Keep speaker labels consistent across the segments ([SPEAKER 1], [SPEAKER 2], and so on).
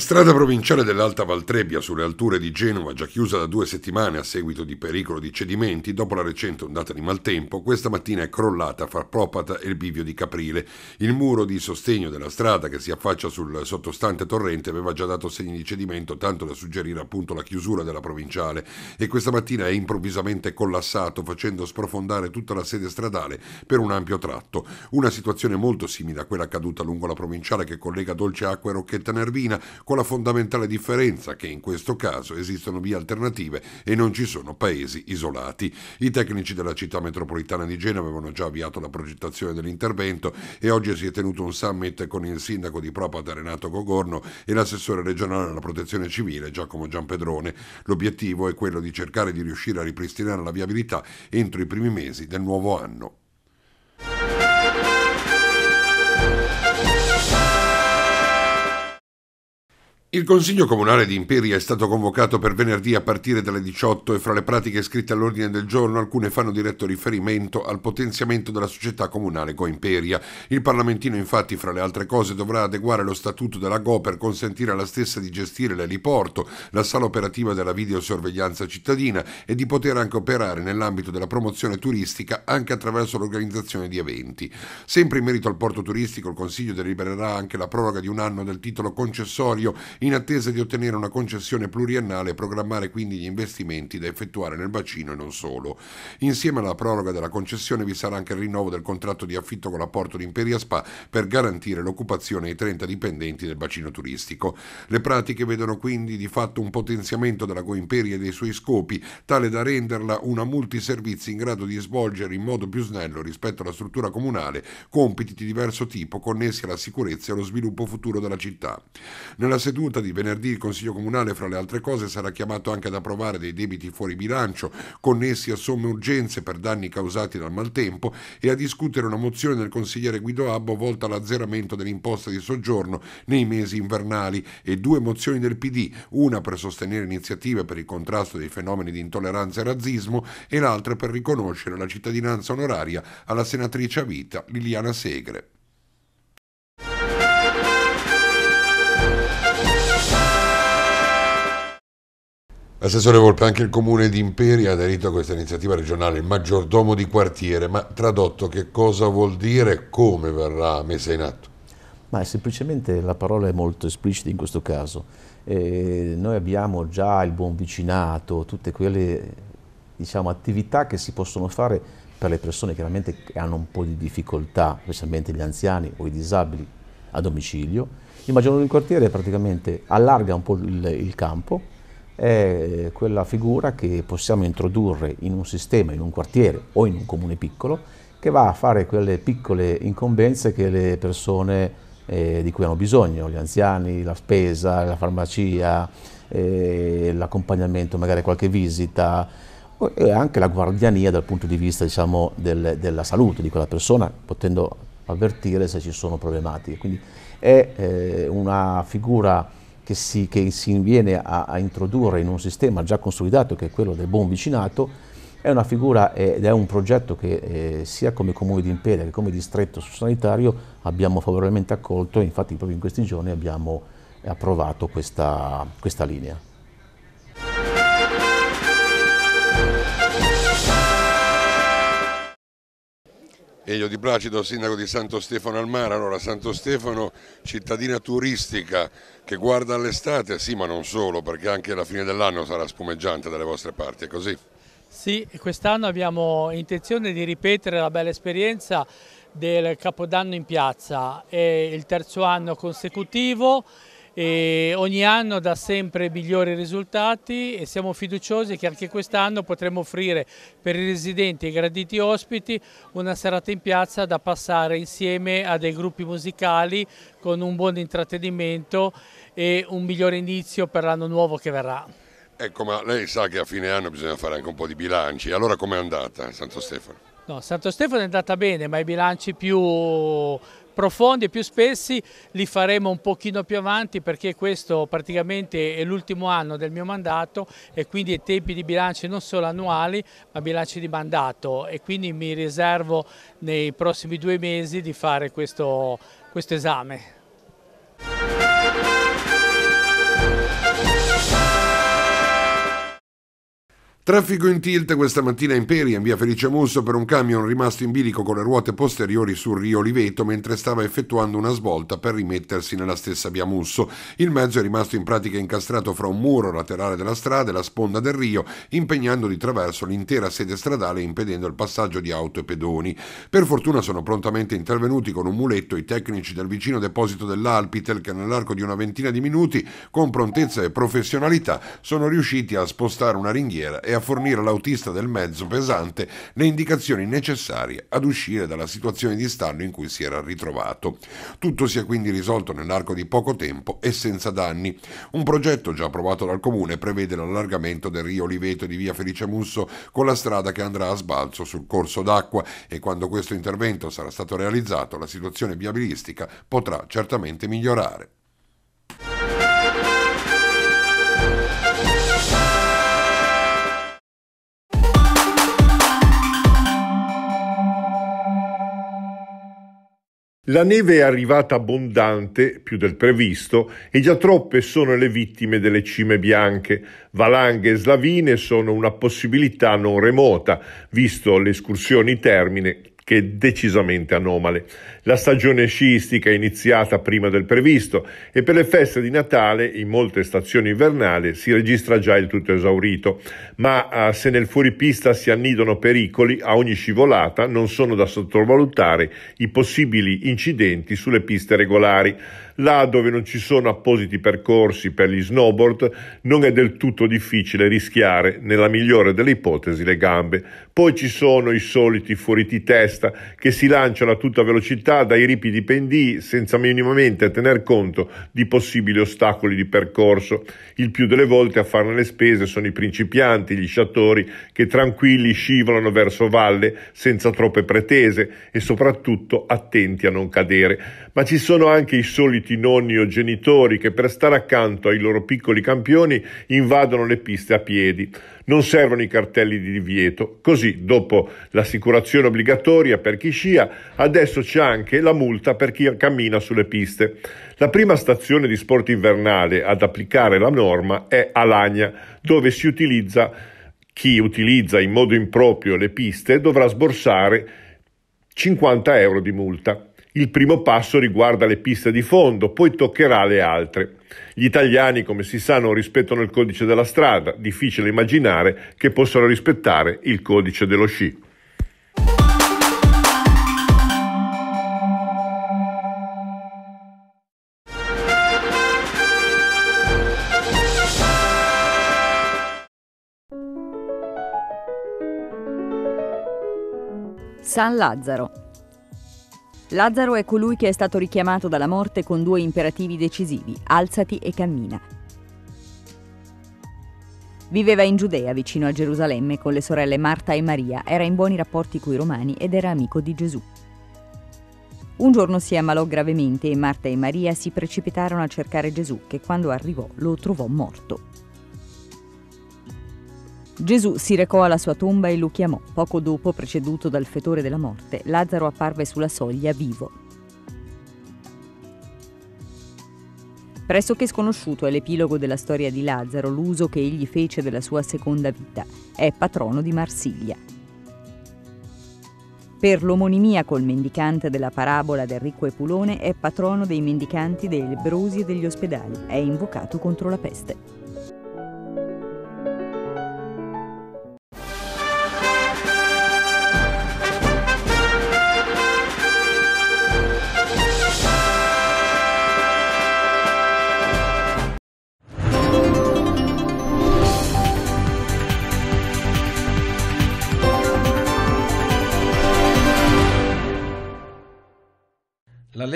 [SPEAKER 1] La strada provinciale dell'Alta Valtrebbia sulle alture di Genova, già chiusa da due settimane a seguito di pericolo di cedimenti, dopo la recente ondata di maltempo, questa mattina è crollata fra Propata e il bivio di Caprile. Il muro di sostegno della strada che si affaccia sul sottostante torrente aveva già dato segni di cedimento, tanto da suggerire appunto la chiusura della provinciale e questa mattina è improvvisamente collassato facendo sprofondare tutta la sede stradale per un ampio tratto. Una situazione molto simile a quella accaduta lungo la provinciale che collega Dolce Acqua e Rocchetta Nervina con la fondamentale differenza che in questo caso esistono vie alternative e non ci sono paesi isolati. I tecnici della città metropolitana di Genova avevano già avviato la progettazione dell'intervento e oggi si è tenuto un summit con il sindaco di Propata Renato Gogorno e l'assessore regionale alla protezione civile Giacomo Giampedrone. L'obiettivo è quello di cercare di riuscire a ripristinare la viabilità entro i primi mesi del nuovo anno. Il Consiglio Comunale di Imperia è stato convocato per venerdì a partire dalle 18 e fra le pratiche scritte all'ordine del giorno alcune fanno diretto riferimento al potenziamento della società comunale Coimperia. Il Parlamentino infatti fra le altre cose dovrà adeguare lo statuto della Go per consentire alla stessa di gestire l'eliporto, la sala operativa della videosorveglianza cittadina e di poter anche operare nell'ambito della promozione turistica anche attraverso l'organizzazione di eventi. Sempre in merito al porto turistico il Consiglio delibererà anche la proroga di un anno del titolo concessorio in attesa di ottenere una concessione pluriannale e programmare quindi gli investimenti da effettuare nel bacino e non solo. Insieme alla proroga della concessione vi sarà anche il rinnovo del contratto di affitto con l'apporto di Imperia Spa per garantire l'occupazione ai 30 dipendenti del bacino turistico. Le pratiche vedono quindi di fatto un potenziamento della Coimperia e dei suoi scopi, tale da renderla una multiservizi in grado di svolgere in modo più snello rispetto alla struttura comunale compiti di diverso tipo connessi alla sicurezza e allo sviluppo futuro della città. Nella seduta giunta di venerdì il Consiglio Comunale, fra le altre cose, sarà chiamato anche ad approvare dei debiti fuori bilancio connessi a somme urgenze per danni causati dal maltempo e a discutere una mozione del consigliere Guido Abbo volta all'azzeramento dell'imposta di soggiorno nei mesi invernali e due mozioni del PD, una per sostenere iniziative per il contrasto dei fenomeni di intolleranza e razzismo e l'altra per riconoscere la cittadinanza onoraria alla senatrice a vita Liliana Segre. L'assessore Volpe, anche il comune di Imperi ha aderito a questa iniziativa regionale, il maggiordomo di quartiere, ma tradotto che cosa vuol dire e come verrà messa in atto?
[SPEAKER 2] Ma semplicemente la parola è molto esplicita in questo caso. Eh, noi abbiamo già il buon vicinato, tutte quelle diciamo, attività che si possono fare per le persone chiaramente che hanno un po' di difficoltà, specialmente gli anziani o i disabili a domicilio. Il maggiordomo di quartiere praticamente allarga un po' il, il campo è quella figura che possiamo introdurre in un sistema, in un quartiere o in un comune piccolo, che va a fare quelle piccole incombenze che le persone eh, di cui hanno bisogno, gli anziani, la spesa, la farmacia, eh, l'accompagnamento, magari qualche visita, e anche la guardiania dal punto di vista diciamo, del, della salute di quella persona, potendo avvertire se ci sono problematiche. Quindi è eh, una figura che si, che si viene a, a, introdurre in un sistema già consolidato che è quello del buon vicinato, è una figura ed è un progetto che eh, sia come comune di Impera che come distretto sanitario abbiamo favorevolmente accolto, infatti proprio in questi giorni abbiamo approvato questa, questa linea.
[SPEAKER 1] Elio Di Placido, sindaco di Santo Stefano al Mare. Allora, Santo Stefano, cittadina turistica che guarda all'estate, sì ma non solo, perché anche la fine dell'anno sarà spumeggiante dalle vostre parti, è così?
[SPEAKER 3] Sì, quest'anno abbiamo intenzione di ripetere la bella esperienza del Capodanno in piazza, è il terzo anno consecutivo e ogni anno dà sempre migliori risultati e siamo fiduciosi che anche quest'anno potremo offrire per i residenti e i graditi ospiti una serata in piazza da passare insieme a dei gruppi musicali con un buon intrattenimento e un migliore inizio per l'anno nuovo che verrà.
[SPEAKER 1] Ecco, ma lei sa che a fine anno bisogna fare anche un po' di bilanci, allora com'è andata Santo Stefano?
[SPEAKER 3] No, Santo Stefano è andata bene, ma i bilanci più profondi e più spessi li faremo un pochino più avanti perché questo praticamente è l'ultimo anno del mio mandato e quindi i tempi di bilanci non solo annuali ma bilanci di mandato e quindi mi riservo nei prossimi due mesi di fare questo, questo esame.
[SPEAKER 1] Traffico in tilt questa mattina in Peria, in via Felice Musso, per un camion rimasto in bilico con le ruote posteriori sul Rio Oliveto mentre stava effettuando una svolta per rimettersi nella stessa via Musso. Il mezzo è rimasto in pratica incastrato fra un muro laterale della strada e la sponda del Rio, impegnando di traverso l'intera sede stradale e impedendo il passaggio di auto e pedoni. Per fortuna sono prontamente intervenuti con un muletto i tecnici del vicino deposito dell'Alpitel che nell'arco di una ventina di minuti, con prontezza e professionalità, sono riusciti a spostare una ringhiera e a a fornire all'autista del mezzo pesante le indicazioni necessarie ad uscire dalla situazione di stallo in cui si era ritrovato. Tutto si è quindi risolto nell'arco di poco tempo e senza danni. Un progetto già approvato dal comune prevede l'allargamento del rio Oliveto di via Felice Musso con la strada che andrà a sbalzo sul corso d'acqua e quando questo intervento sarà stato realizzato la situazione viabilistica potrà certamente migliorare.
[SPEAKER 4] La neve è arrivata abbondante, più del previsto, e già troppe sono le vittime delle cime bianche. Valanghe e slavine sono una possibilità non remota, visto le escursioni termine che decisamente anomale. La stagione sciistica è iniziata prima del previsto e per le feste di Natale in molte stazioni invernali si registra già il tutto esaurito, ma eh, se nel fuoripista si annidano pericoli a ogni scivolata non sono da sottovalutare i possibili incidenti sulle piste regolari. Là dove non ci sono appositi percorsi per gli snowboard, non è del tutto difficile rischiare, nella migliore delle ipotesi, le gambe. Poi ci sono i soliti fuoriti testa che si lanciano a tutta velocità dai ripidi pendii senza minimamente tener conto di possibili ostacoli di percorso. Il più delle volte a farne le spese sono i principianti, gli sciatori che tranquilli scivolano verso valle senza troppe pretese e soprattutto attenti a non cadere. Ma ci sono anche i soliti parenti, nonni o genitori che per stare accanto ai loro piccoli campioni invadono le piste a piedi. Non servono i cartelli di divieto, così dopo l'assicurazione obbligatoria per chi scia, adesso c'è anche la multa per chi cammina sulle piste. La prima stazione di sport invernale ad applicare la norma è Alagna, dove si utilizza chi utilizza in modo improprio le piste dovrà sborsare 50 euro di multa. Il primo passo riguarda le piste di fondo, poi toccherà le altre. Gli italiani, come si sa, non rispettano il codice della strada, difficile immaginare che possano rispettare il codice dello sci.
[SPEAKER 5] San Lazzaro Lazzaro è colui che è stato richiamato dalla morte con due imperativi decisivi, alzati e cammina. Viveva in Giudea, vicino a Gerusalemme, con le sorelle Marta e Maria, era in buoni rapporti coi romani ed era amico di Gesù. Un giorno si ammalò gravemente e Marta e Maria si precipitarono a cercare Gesù, che quando arrivò lo trovò morto. Gesù si recò alla sua tomba e lo chiamò. Poco dopo, preceduto dal fetore della morte, Lazzaro apparve sulla soglia vivo. Pressoché sconosciuto è l'epilogo della storia di Lazzaro, l'uso che egli fece della sua seconda vita. È patrono di Marsiglia. Per l'omonimia col mendicante della parabola del ricco Epulone è patrono dei mendicanti, dei lebrosi e degli ospedali. È invocato contro la peste.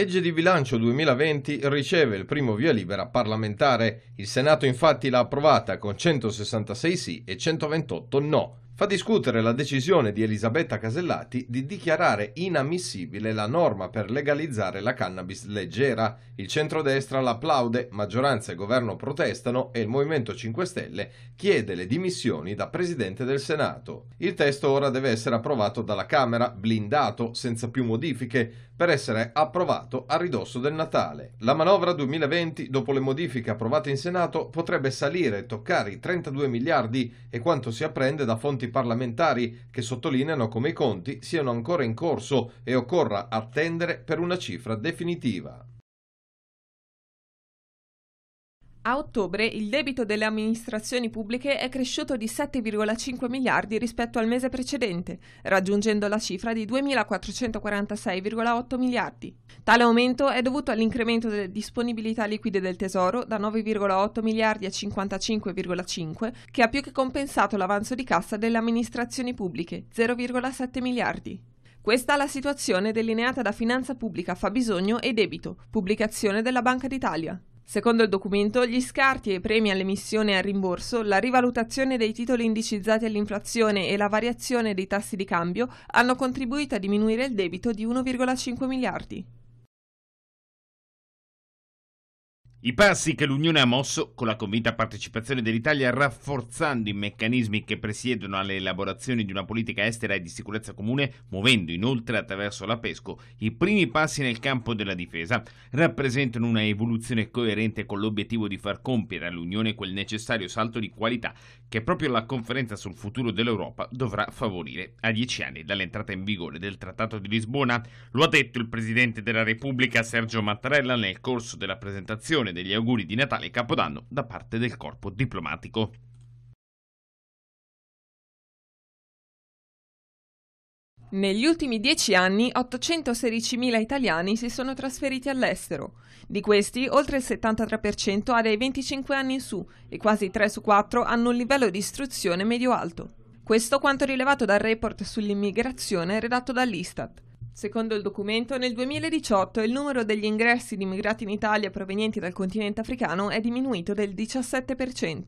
[SPEAKER 6] legge di bilancio 2020 riceve il primo via libera parlamentare. Il Senato infatti l'ha approvata con 166 sì e 128 no fa discutere la decisione di Elisabetta Casellati di dichiarare inammissibile la norma per legalizzare la cannabis leggera. Il centrodestra l'applaude, maggioranza e governo protestano e il Movimento 5 Stelle chiede le dimissioni da presidente del Senato. Il testo ora deve essere approvato dalla Camera, blindato, senza più modifiche, per essere approvato a ridosso del Natale. La manovra 2020, dopo le modifiche approvate in Senato, potrebbe salire e toccare i 32 miliardi e quanto si apprende da fonti parlamentari che sottolineano come i conti siano ancora in corso e occorra attendere per una cifra definitiva.
[SPEAKER 7] A ottobre il debito delle amministrazioni pubbliche è cresciuto di 7,5 miliardi rispetto al mese precedente, raggiungendo la cifra di 2.446,8 miliardi. Tale aumento è dovuto all'incremento delle disponibilità liquide del Tesoro da 9,8 miliardi a 55,5, che ha più che compensato l'avanzo di cassa delle amministrazioni pubbliche, 0,7 miliardi. Questa è la situazione delineata da Finanza Pubblica, Fabbisogno e Debito, pubblicazione della Banca d'Italia. Secondo il documento, gli scarti e i premi all'emissione e al rimborso, la rivalutazione dei titoli indicizzati all'inflazione e la variazione dei tassi di cambio hanno contribuito a diminuire il debito di 1,5 miliardi.
[SPEAKER 6] I passi che l'Unione ha mosso, con la convinta partecipazione dell'Italia, rafforzando i meccanismi che presiedono alle elaborazioni di una politica estera e di sicurezza comune, muovendo inoltre attraverso la PESCO i primi passi nel campo della difesa, rappresentano una evoluzione coerente con l'obiettivo di far compiere all'Unione quel necessario salto di qualità che proprio la conferenza sul futuro dell'Europa dovrà favorire a dieci anni dall'entrata in vigore del Trattato di Lisbona. Lo ha detto il Presidente della Repubblica Sergio Mattarella nel corso della presentazione trasmissione degli auguri di Natale e Capodanno da parte del corpo diplomatico.
[SPEAKER 7] Negli ultimi dieci anni 816.000 italiani si sono trasferiti all'estero. Di questi, oltre il 73% ha dai 25 anni in su e quasi 3 su 4 hanno un livello di istruzione medio-alto. Questo quanto rilevato dal report sull'immigrazione redatto dall'Istat. Secondo il documento, nel 2018 il numero degli ingressi di immigrati in Italia provenienti dal continente africano è diminuito del 17%.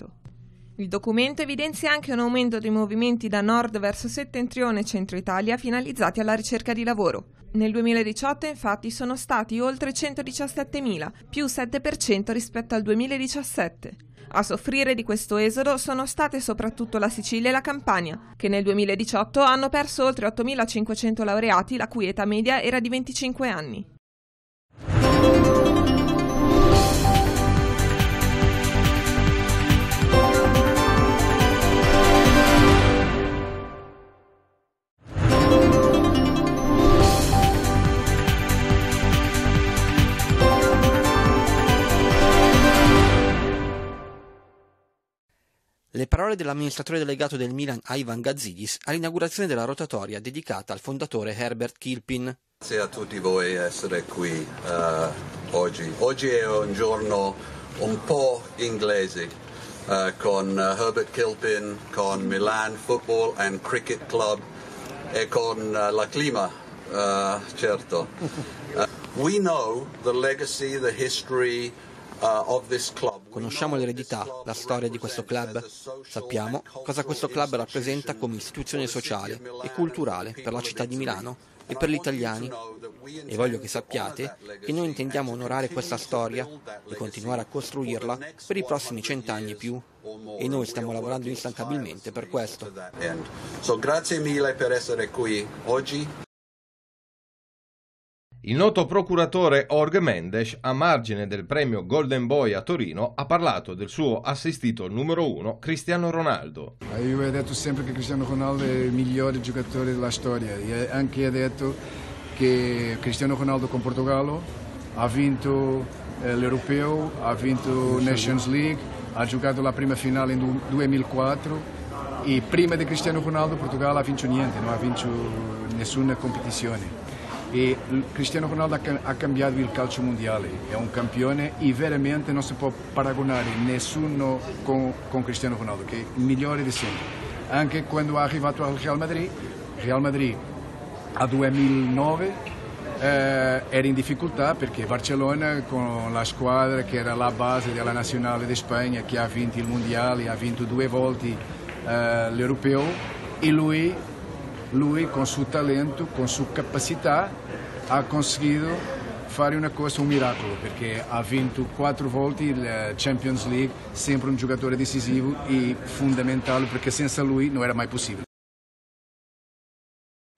[SPEAKER 7] Il documento evidenzia anche un aumento dei movimenti da nord verso settentrione e centro Italia finalizzati alla ricerca di lavoro. Nel 2018 infatti sono stati oltre 117.000, più 7% rispetto al 2017. A soffrire di questo esodo sono state soprattutto la Sicilia e la Campania, che nel 2018 hanno perso oltre 8.500 laureati la cui età media era di 25 anni.
[SPEAKER 6] parole dell'amministratore delegato del Milan Ivan Gazzidis all'inaugurazione della rotatoria dedicata al fondatore Herbert Kilpin. Grazie a tutti voi essere qui uh, oggi. Oggi è un giorno un
[SPEAKER 1] po' inglese uh, con uh, Herbert Kilpin, con Milan Football
[SPEAKER 6] and Cricket Club e con eh, la clima, certo. we know the legacy, the history of this club. Conosciamo l'eredità, la storia di questo club. Sappiamo cosa questo club rappresenta come istituzione sociale e culturale per la città di Milano e per gli italiani. E voglio che sappiate che noi intendiamo onorare questa storia e continuare a costruirla per i prossimi cent'anni e più. E noi stiamo lavorando instancabilmente per questo. grazie mille per essere qui oggi. Il noto procuratore Org Mendes, a margine del premio Golden Boy a Torino, ha parlato del suo assistito numero uno, Cristiano Ronaldo.
[SPEAKER 8] Io ho detto sempre che Cristiano Ronaldo è il migliore giocatore della storia e anche ho detto che Cristiano Ronaldo con Portogallo ha vinto eh, l'Europeo, ha vinto Nations League, ha giocato la prima finale nel 2004 e prima di Cristiano Ronaldo Portogallo ha vinto niente, non ha vinto nessuna competizione. E Cristiano Ronaldo ha cambiado o calcio mondiale, é um campione e veramente não se pode paragonar nessuno com com Cristiano Ronaldo, que melhor il sempre. Anche quando arriva arrivato Real Madrid, Real Madrid a 2009 eh, era em dificuldade, porque Barcelona com la squadra que era la base della nazionale de Espanha che ha vinto il mondiale, ha vinto due volte eh, l'europeo e lui lui com seu talento, com sua capacidade, ha conseguido fazer uma coisa um miracolo, porque ha vinto quatro voltas la eh, Champions League, sempre um jogador decisivo e fundamental, porque sem lui não era mais possível.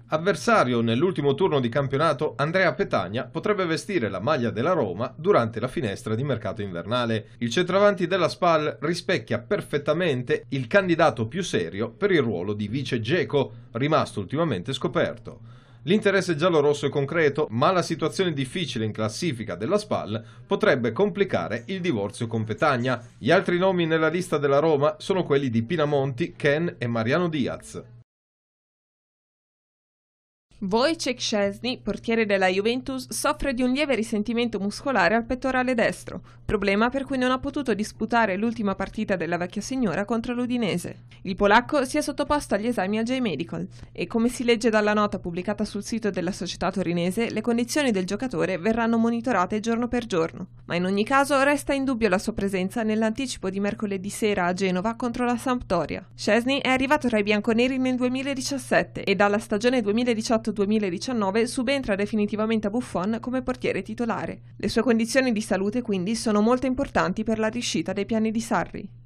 [SPEAKER 6] Avversario nell'ultimo turno di campionato, Andrea Petagna potrebbe vestire la maglia della Roma durante la finestra di mercato invernale. Il centravanti della SPAL rispecchia perfettamente il candidato più serio per il ruolo di vice Geco, rimasto ultimamente scoperto. L'interesse giallorosso è concreto, ma la situazione difficile in classifica della SPAL potrebbe complicare il divorzio con Petagna. Gli altri nomi nella lista della Roma sono quelli di Pinamonti, Ken e Mariano Diaz.
[SPEAKER 7] Wojciech Szczesny, portiere della Juventus, soffre di un lieve risentimento muscolare al pettorale destro, problema per cui non ha potuto disputare l'ultima partita della vecchia signora contro l'Udinese. Il polacco si è sottoposto agli esami al J-Medical e, come si legge dalla nota pubblicata sul sito della società torinese, le condizioni del giocatore verranno monitorate giorno per giorno, ma in ogni caso resta in dubbio la sua presenza nell'anticipo di mercoledì sera a Genova contro la Sampdoria. Szczesny è arrivato tra i bianconeri nel 2017 e dalla stagione 2018 2019 subentra definitivamente a Buffon come portiere titolare. Le sue condizioni di salute quindi sono molto importanti per la riuscita dei piani di Sarri.